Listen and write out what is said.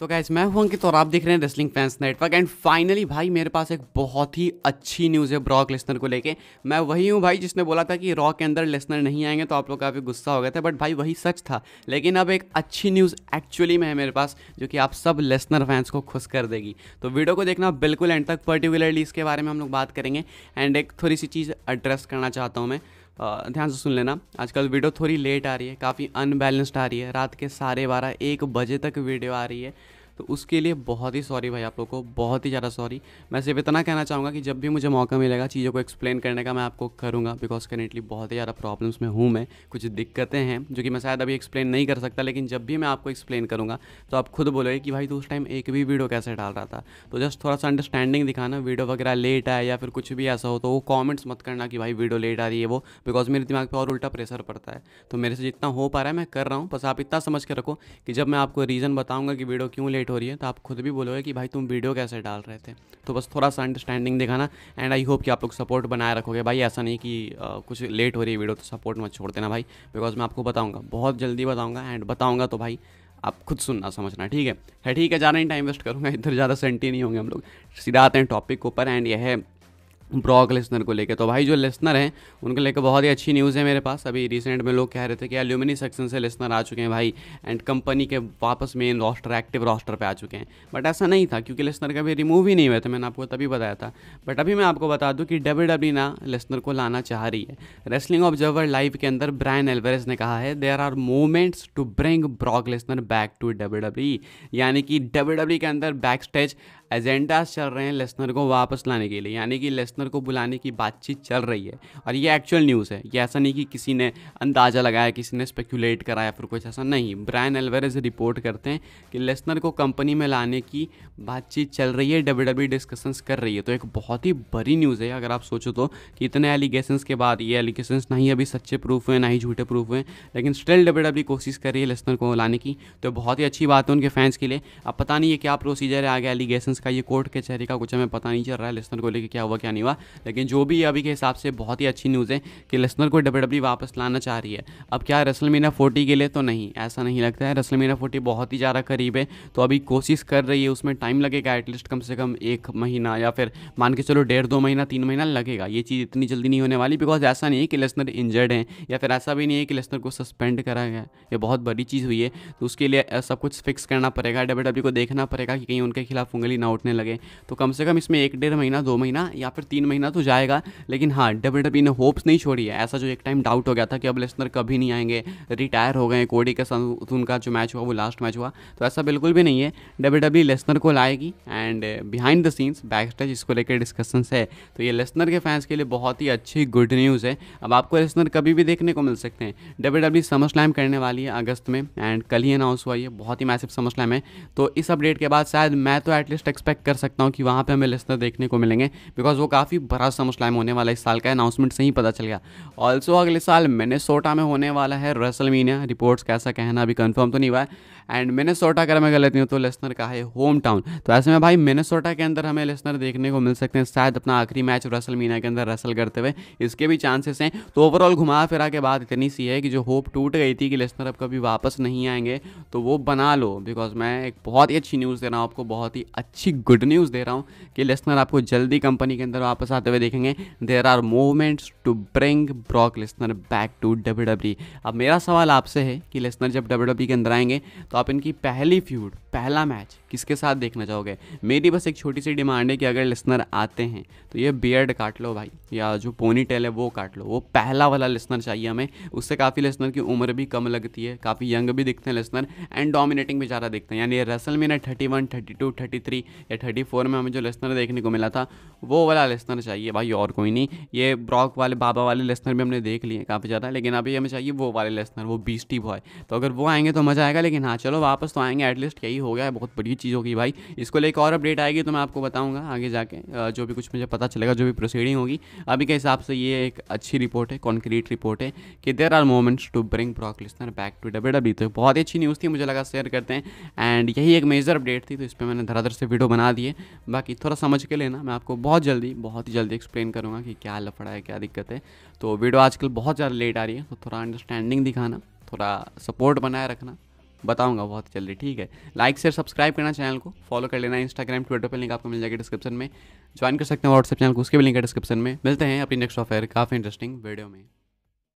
तो गैस मैं हूं अंकित तो और आप देख रहे हैं wrestling fans network and finally भाई मेरे पास एक बहुत ही अच्छी न्यूज़ है ब्रॉक लेसनर को लेके मैं वही हूं भाई जिसने बोला था कि रॉ के अंदर लेसनर नहीं आएंगे तो आप लोग काफ़ी गुस्सा हो गया था बट भाई वही सच था लेकिन अब एक अच्छी न्यूज़ एक्चुअली में है मेरे पास जो कि आप सब लेसनर फैंस को खुश कर देगी तो वीडियो को देखना बिल्कुल एंड तक पर्टिकुलरली इसके बारे में हम लोग बात करेंगे एंड एक थोड़ी सी चीज़ एड्रेस करना चाहता हूँ मैं ध्यान से सुन लेना आजकल वीडियो थोड़ी लेट आ रही है काफ़ी अनबैलेंस्ड आ रही है रात के साढ़े बारह एक बजे तक वीडियो आ रही है तो उसके लिए बहुत ही सॉरी भाई आप लोग को बहुत ही ज़्यादा सॉरी मैं सिर्फ इतना कहना चाहूँगा कि जब भी मुझे मौका मिलेगा चीज़ों को एक्सप्लेन करने का मैं आपको करूँगा बिकॉज करेंटली बहुत ही ज़्यादा प्रॉब्लम्स में हूँ मैं कुछ दिक्कतें हैं जो कि मैं शायद अभी एक्सप्लेन नहीं कर सकता लेकिन जब भी मैं आपको एक्सप्लेन करूँगा तो आप खुद बोलोगे कि भाई तो उस टाइम एक भी वीडियो कैसे डाल रहा था तो जस्ट थोड़ा सा अंडरस्टैंडिंग दिखाना वीडियो वगैरह लेट आया या फिर कुछ भी ऐसा हो तो वो कॉमेंट्स मत करना कि भाई वीडियो लेट आ रही है वो बिकॉज मेरे दिमाग पर और उल्टा प्रेशर पड़ता है तो मेरे से जितना हो पा रहा है मैं कर रहा हूँ बस आप इतना समझ के रखो कि जब मैं आपको रीज़न बताऊँगा कि वीडियो क्यों लेट फाइट हो रही है तो आप खुद भी बोलोगे कि भाई तुम वीडियो कैसे डाल रहे थे तो बस थोड़ा सा अंडरस्टैंडिंग दिखाना एंड आई होप कि आप लोग सपोर्ट बनाए रखोगे भाई ऐसा नहीं कि आ, कुछ लेट हो रही है वीडियो तो सपोर्ट मत छोड़ देना भाई बिकॉज मैं आपको बताऊँगा बहुत जल्दी बताऊँगा एंड बताऊँगा तो भाई आप खुद सुनना समझना ठीक है ठीक है ज़्यादा ही टाइम वेस्ट करूँगा इधर ज़्यादा सेंटी नहीं होंगे हम लोग सीधा आते हैं टॉपिक के ऊपर एंड यह है ब्रॉक लेसनर को लेकर तो भाई जो लेसनर हैं उनको लेकर बहुत ही अच्छी न्यूज़ है मेरे पास अभी रिसेंट में लोग कह रहे थे कि एल्यूमिनी सेक्शन से लेसनर आ चुके हैं भाई एंड कंपनी के वापस मेन रोस्टर एक्टिव रोस्टर पे आ चुके हैं बट ऐसा नहीं था क्योंकि लेसनर कभी रिमूव ही नहीं हुए थे मैंने आपको तभी बताया था बट अभी मैं आपको बता दूँ कि डब्ल्यू डब्ल्यू e ना लेसनर को लाना चाह रही है रेसलिंग ऑब्जर्वर लाइव के अंदर ब्रायन एल्वरेज ने कहा है there are moments to bring Brock Lesnar back to W W यानी कि डब्ल्यू डब्ल्यू e के अंदर बैक स्टेज एजेंडाज चल रहे हैं लेसनर को वापस लाने के लिए यानी कि लेसनर को बुलाने की बातचीत चल रही है और ये एक्चुअल न्यूज़ है ये ऐसा नहीं कि किसी ने अंदाज़ा लगाया किसी ने स्पेकुलेट कराया फिर कुछ ऐसा नहीं ब्रायन एलवेरेज रिपोर्ट करते हैं कि लेसनर को कंपनी में लाने की बातचीत चल रही है डब्ल्यू डब्ल्यू डिस्कशंस कर रही है तो एक बहुत ही बड़ी न्यूज़ है अगर आप सोचो तो कि इतने एलिगेशंस के बाद ये एलिगेशंस ना ही अभी सच्चे प्रूफ हुए ना ही झूठे प्रूफ हुए लेकिन स्टिल डब्ल्यू डब्ल्यू कोशिश कर रही है लेसनर को लाने की तो बहुत ही अच्छी बात है उनके फैंस के लिए अब पता नहीं ये क्या प्रोसीजर है आगे एलिगेशन रेफरेंस का ये कोर्ट के चेहरे का कुछ हमें पता नहीं चल रहा है लेसनर को लेकर क्या हुआ क्या नहीं हुआ लेकिन जो भी अभी के हिसाब से बहुत ही अच्छी न्यूज़ है कि लेसनर को डब्ल्यू e वापस लाना चाह रही है अब क्या रसल मीना फोर्टी के लिए तो नहीं ऐसा नहीं लगता है रसल मीना फोर्टी बहुत ही ज़्यादा करीब है तो अभी कोशिश कर रही है उसमें टाइम लगेगा एटलीस्ट कम से कम एक महीना या फिर मान के चलो डेढ़ दो महीना तीन महीना लगेगा ये चीज़ इतनी जल्दी नहीं होने वाली बिकॉज ऐसा नहीं है कि लेसनर इंजर्ड हैं या फिर ऐसा भी नहीं है कि लेसनर को सस्पेंड करा गया ये बहुत बड़ी चीज़ हुई है तो उसके लिए सब कुछ फिक्स करना पड़ेगा डब्ल्यू e को देखना पड़ेगा कि कहीं उनके खिलाफ उंगली न ना उठने लगे तो कम से कम इसमें एक डेढ़ महीना दो महीना या फिर तीन महीना तो जाएगा लेकिन हाँ डब्ल्यू डब्ल्यू e ने होप्स नहीं छोड़ी है ऐसा जो एक टाइम डाउट हो गया था कि अब लेसनर कभी नहीं आएंगे रिटायर हो गए कोडी के साथ उनका जो मैच हुआ वो लास्ट मैच हुआ तो ऐसा बिल्कुल भी नहीं है डब्ल्यू डब्ल्यू लेसनर को लाएगी and behind the scenes backstage इसको लेकर डिस्कशंस है तो ये लेसनर के फैंस के लिए बहुत ही अच्छी गुड न्यूज़ है अब आपको लेसनर कभी भी देखने को मिल सकते हैं डब्ल्यू डब्ल्यू समर स्लैम करने वाली है अगस्त में एंड कल ही अनाउंस हुआ ये बहुत ही मैसिव समर स्लैम है तो इस अपडेट के बाद शायद मैं तो एटलीस्ट एक्सपेक्ट कर सकता हूँ कि वहाँ पर हमें लिस्नर देखने को मिलेंगे बिकॉज वो काफ़ी बड़ा सा मुस्लाइम होने वाला इस साल का अनाउंसमेंट से ही पता चल गया ऑल्सो अगले साल मिनेसोटा में होने वाला है रसल रिपोर्ट्स कैसा कहना अभी कन्फर्म तो नहीं हुआ है एंड मिनेसोटा अगर मैं गलत नहीं हूँ तो लिस्नर का है होम टाउन तो ऐसे में भाई मिनेसोटा के अंदर हमें लिस्नर देखने को मिल सकते हैं शायद अपना आखिरी मैच रसल मीना के अंदर रसल करते हुए इसके भी चांसेस हैं तो ओवरऑल घुमा फिरा के बाद इतनी सी है कि जो होप टूट गई थी कि लिस्नर अब कभी वापस नहीं आएंगे तो वो बना लो बिकॉज मैं एक बहुत ही अच्छी न्यूज़ दे रहा हूँ आपको बहुत ही अच्छी अच्छी गुड न्यूज़ दे रहा हूँ कि लिस्नर आपको जल्दी कंपनी के अंदर वापस आते हुए देखेंगे there are movements to bring Brock Lesnar back to W W अब मेरा सवाल आपसे है कि लिस्नर जब डब्ल्यू डब्ल्यू e के अंदर आएंगे तो आप इनकी पहली फ्यूड पहला मैच किसके साथ देखना चाहोगे मेरी बस एक छोटी सी डिमांड है कि अगर लिसनर आते हैं तो ये बियर्ड काट लो भाई या जो पोनी टेल है वो काट लो वो पहला वाला लिसनर चाहिए हमें उससे काफ़ी लिसनर की उम्र भी कम लगती है काफ़ी यंग भी दिखते हैं लिसनर एंड डोमिनेटिंग भी ज़्यादा दिखते हैं यानी रसल में ना thirty one thirty two thirty three या थर्टी फोर में हमें जो लिसनर देखने को मिला था वो वाला लिसनर चाहिए भाई और कोई नहीं ये ब्रॉक वाले बाबा वाले लिसनर भी हमने देख लिए काफ़ी ज़्यादा लेकिन अभी हमें चाहिए वो वाले लिसनर वो बीस बॉय तो अगर वो आएंगे तो मज़ा आएगा लेकिन हाँ चलो वापस तो आएंगे एटलीस्ट यही हो गया है बहुत बड़ी चीज़ होगी भाई इसको लेकर और अपडेट आएगी तो मैं आपको बताऊँगा आगे जाके जो भी कुछ मुझे पता चलेगा जो भी प्रोसीडिंग होगी अभी के हिसाब से ये एक अच्छी रिपोर्ट है कॉन्क्रीट रिपोर्ट है कि there are moments to bring Brock back to W तो बहुत ही अच्छी न्यूज़ थी मुझे लगा शेयर करते हैं एंड यही एक मेजर अपडेट थी तो इस पर मैंने धराधर से वीडियो बना दिए बाकी थोड़ा समझ के लेना मैं आपको बहुत जल्दी बहुत ही जल्दी एक्सप्लेन करूँगा कि क्या लफड़ा है क्या दिक्कत है तो वीडियो आजकल बहुत ज़्यादा लेट आ रही है तो थोड़ा अंडरस्टैंडिंग दिखाना थोड़ा सपोर्ट बनाए रखना बताऊंगा बहुत जल्दी ठीक है लाइक शेयर सब्सक्राइब करना चैनल को फॉलो कर लेना इंस्टाग्राम ट्विटर पर लिंक आपको मिल जाएगी डिस्क्रिप्शन में ज्वाइन कर सकते हैं व्हाट्सएप चैनल को उसके भी लिंक है डिस्क्रिप्शन में मिलते हैं अपनी नेक्स्ट ऑफेयर काफ़ी इंटरेस्टिंग वीडियो में